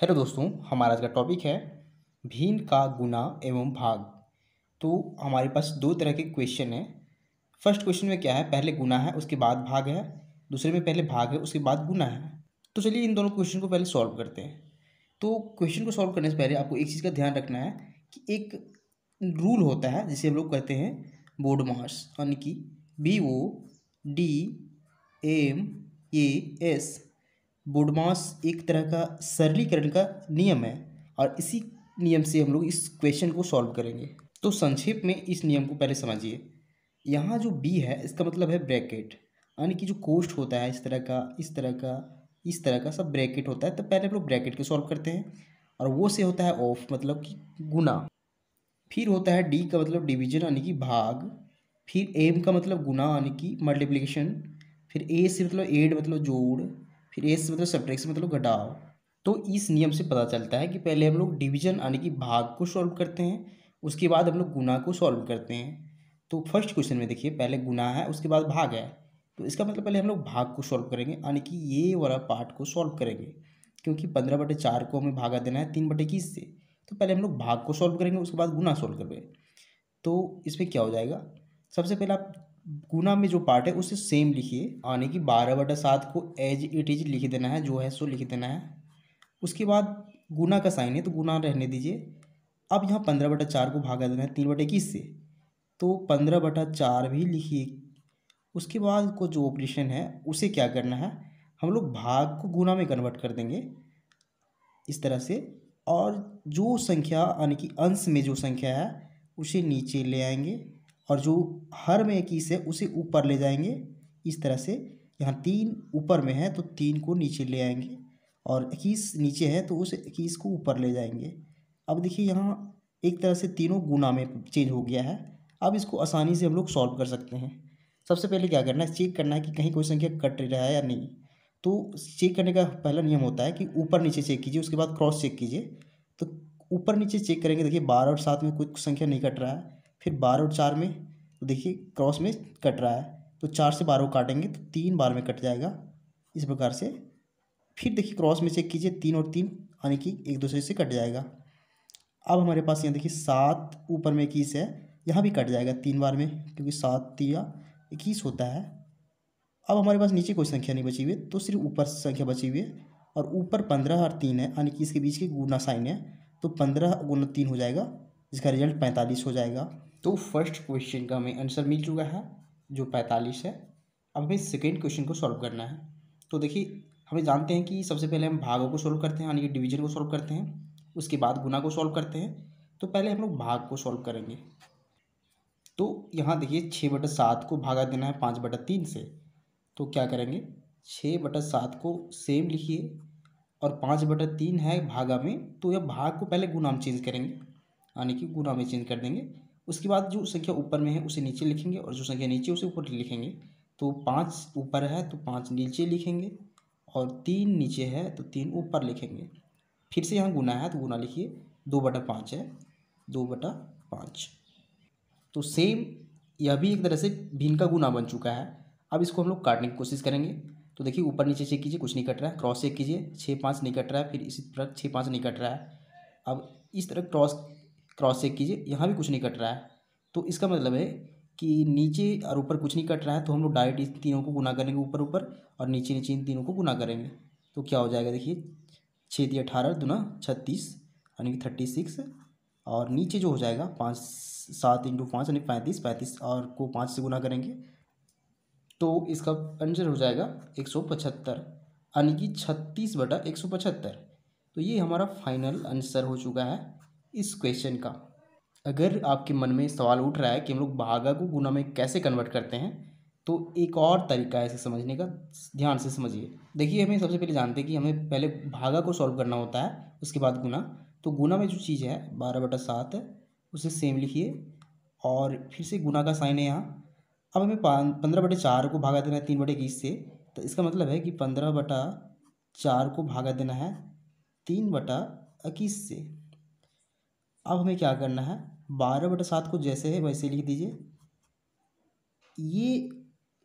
hello दोस्तों हमारा आज का टॉपिक है भीन का गुना एवं भाग तो हमारे पास दो तरह के क्वेश्चन हैं फर्स्ट क्वेश्चन में क्या है पहले गुना है उसके बाद भाग है दूसरे में पहले भाग है उसके बाद गुना है तो चलिए इन दोनों क्वेश्चन को पहले सॉल्व करते हैं तो क्वेश्चन को सॉल्व करने से पहले आपको एक चीज़ का ध्यान रखना है कि एक रूल होता है जिसे हम लोग कहते हैं बोर्ड मार्स यानी कि B O D M A S BODMAS एक तरह का सरलीकरण का नियम है और इसी नियम से हम लोग इस क्वेश्चन को सॉल्व करेंगे तो संक्षेप में इस नियम को पहले समझिए यहाँ जो बी है इसका मतलब है ब्रैकेट यानी कि जो कोष्ट होता है इस तरह का इस तरह का इस तरह का सब ब्रैकेट होता है तो पहले हम लोग ब्रैकेट को सॉल्व करते हैं और वो से होता है ऑफ मतलब कि गुना फिर होता है डी का मतलब डिवीजन यानी कि भाग फिर एम का मतलब गुना यानी कि मल्टीप्लिकेशन फिर ए से मतलब एड मतलब जोड़ फिर एस मतलब सब्ट्रैक्शन मतलब घटाओ तो इस नियम से पता चलता है कि पहले हम लोग डिवीजन यानी कि भाग को सॉल्व करते हैं उसके बाद हम लोग गुना को सॉल्व करते हैं तो फर्स्ट क्वेश्चन में देखिए पहले गुना है उसके बाद भाग है तो इसका मतलब पहले हम लोग भाग को सॉल्व करेंगे यानी कि ये वाला पार्ट को सॉल्व करेंगे क्योंकि पंद्रह बटे चार को हमें भागा देना है तीन बटे इक्कीस से तो पहले हम लोग भाग को सॉल्व करेंगे उसके बाद गुना सॉल्व करेंगे तो इसमें क्या हो जाएगा सबसे पहले आप गुना में जो पार्ट है उसे सेम लिखिए आने की बारह बटा सात को एज इट इज लिख देना है जो है सो लिख देना है उसके बाद गुना का साइन है तो गुना रहने दीजिए अब यहाँ पंद्रह बटा चार को भागा देना है तीन बटा इक्कीस से तो पंद्रह बटा चार भी लिखिए उसके बाद को जो ऑपरेशन है उसे क्या करना है हम लोग भाग को गुना में कन्वर्ट कर देंगे इस तरह से और जो संख्या यानी कि अंश में जो संख्या है उसे नीचे ले आएंगे और जो हर में एक ईस है उसे ऊपर ले जाएंगे इस तरह से यहाँ तीन ऊपर में है तो तीन को नीचे ले आएंगे और इक्कीस नीचे है तो उस इक्कीस को ऊपर ले जाएंगे अब देखिए यहाँ एक तरह से तीनों गुना में चेंज हो गया है अब इसको आसानी से हम लोग सॉल्व कर सकते हैं सबसे पहले क्या करना है चेक करना है कि कहीं कोई संख्या कट रहा है या नहीं तो चेक करने का पहला नियम होता है कि ऊपर नीचे चेक कीजिए उसके बाद क्रॉस चेक कीजिए तो ऊपर नीचे चेक करेंगे देखिए बारह और सात में कोई संख्या नहीं कट रहा है फिर बारह और चार में तो देखिए क्रॉस में कट रहा है तो चार से बारह को काटेंगे तो तीन बार में कट जाएगा इस प्रकार से फिर देखिए क्रॉस में चेक कीजिए तीन और तीन यानी कि एक दूसरे से कट जाएगा अब हमारे पास यहाँ देखिए सात ऊपर में इक्कीस है यहाँ भी कट जाएगा तीन बार में क्योंकि सात या इक्कीस होता है अब हमारे पास नीचे कोई संख्या नहीं बची हुई तो सिर्फ ऊपर संख्या बची हुई है और ऊपर पंद्रह और तीन है यानी कि इसके बीच के गुना साइन है तो पंद्रह गुना तीन हो जाएगा जिसका रिजल्ट पैंतालीस हो जाएगा तो फर्स्ट क्वेश्चन का हमें आंसर मिल चुका है जो पैंतालीस है अब हमें सेकेंड क्वेश्चन को सॉल्व करना है तो देखिए हमें जानते हैं कि सबसे पहले हम भागों को सॉल्व करते हैं यानी कि डिवीजन को सॉल्व करते हैं उसके बाद गुना को सॉल्व करते हैं तो पहले हम लोग भाग को सॉल्व करेंगे तो यहाँ देखिए छः बटा सात को भागा देना है पाँच बटा तीन से तो क्या करेंगे छः बटा सात को सेम लिखिए और पाँच बटा तीन है भागा में तो यह भाग को पहले गुना में चेंज करेंगे यानी कि गुना में चेंज कर देंगे उसके बाद जो संख्या ऊपर में है उसे नीचे लिखेंगे और जो संख्या नीचे उसे ऊपर लिखेंगे तो पाँच ऊपर है तो पाँच नीचे लिखेंगे और तीन नीचे है तो तीन ऊपर लिखेंगे फिर से यहाँ गुना है तो गुना लिखिए दो बटा पाँच है दो बटा पाँच तो सेम यह भी एक तरह से भिन्न का गुना बन चुका है अब इसको हम लोग काटने की कोशिश करेंगे तो देखिए ऊपर नीचे चेक कीजिए कुछ नहीं कट रहा है क्रॉस चेक कीजिए छः पाँच नहीं कट रहा है फिर इसी तरह छः पाँच नहीं कट रहा है अब इस तरह क्रॉस क्रॉस चेक कीजिए यहाँ भी कुछ नहीं कट रहा है तो इसका मतलब है कि नीचे और ऊपर कुछ नहीं कट रहा है तो हम लोग डायरेक्ट इन तीनों को गुना करेंगे ऊपर ऊपर और नीचे नीचे इन तीनों को गुना करेंगे तो क्या हो जाएगा देखिए छः दी अठारह दुना छत्तीस यानी कि थर्टी सिक्स और नीचे जो हो जाएगा पाँच सात इंटू पाँच यानी पैंतीस पैंतीस और को पाँच से गुना करेंगे तो इसका आंसर हो जाएगा एक सौ पचहत्तर यानी कि छत्तीस बटा एक सौ पचहत्तर तो ये हमारा फाइनल आंसर हो चुका है इस क्वेश्चन का अगर आपके मन में सवाल उठ रहा है कि हम लोग भागा को गुना में कैसे कन्वर्ट करते हैं तो एक और तरीका है इसे समझने का ध्यान से समझिए देखिए हमें सबसे पहले जानते हैं कि हमें पहले भागा को सॉल्व करना होता है उसके बाद गुना तो गुना में जो चीज़ है बारह बटा सात उसे सेम लिखिए और फिर से गुना का साइन है यहाँ अब हमें पंद्रह बटे चार को भागा देना है तीन बटे इक्कीस से तो इसका मतलब है कि पंद्रह बटा चार को भागा देना है तीन बटा इक्कीस से अब हमें क्या करना है बारह बटा सात को जैसे है वैसे लिख दीजिए ये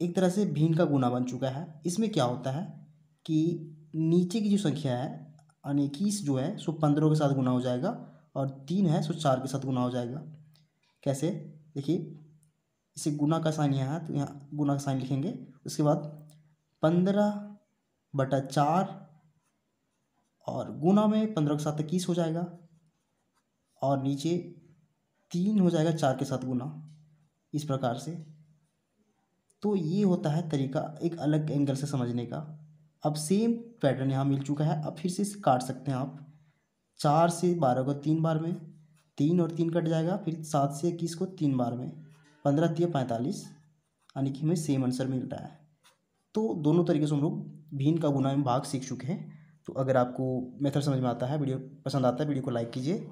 एक तरह से भीन का गुना बन चुका है इसमें क्या होता है कि नीचे की जो संख्या है यानी इक्कीस जो है सो पंद्रह के साथ गुना हो जाएगा और तीन है सो चार के साथ गुना हो जाएगा कैसे देखिए इसे गुना का साइन यहाँ है तो यहाँ गुना का साइन लिखेंगे उसके बाद पंद्रह बटा चार और गुना में पंद्रह के साथ इक्कीस हो जाएगा और नीचे तीन हो जाएगा चार के साथ गुना इस प्रकार से तो ये होता है तरीका एक अलग एंगल से समझने का अब सेम पैटर्न यहाँ मिल चुका है अब फिर से काट सकते हैं आप चार से बारह को तीन बार में तीन और तीन कट जाएगा फिर सात से इक्कीस को तीन बार में पंद्रह तीन पैंतालीस यानी कि हमें सेम आंसर मिल रहा है तो दोनों तरीके से हम लोग भीन का गुना में भाग सीख चुके हैं तो अगर आपको मेथड समझ में आता है वीडियो पसंद आता है वीडियो को लाइक कीजिए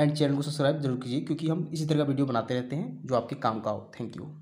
एंड चैनल को सब्सक्राइब जरूर कीजिए क्योंकि हम इसी तरह का वीडियो बनाते रहते हैं जो आपके काम का हो थैंक यू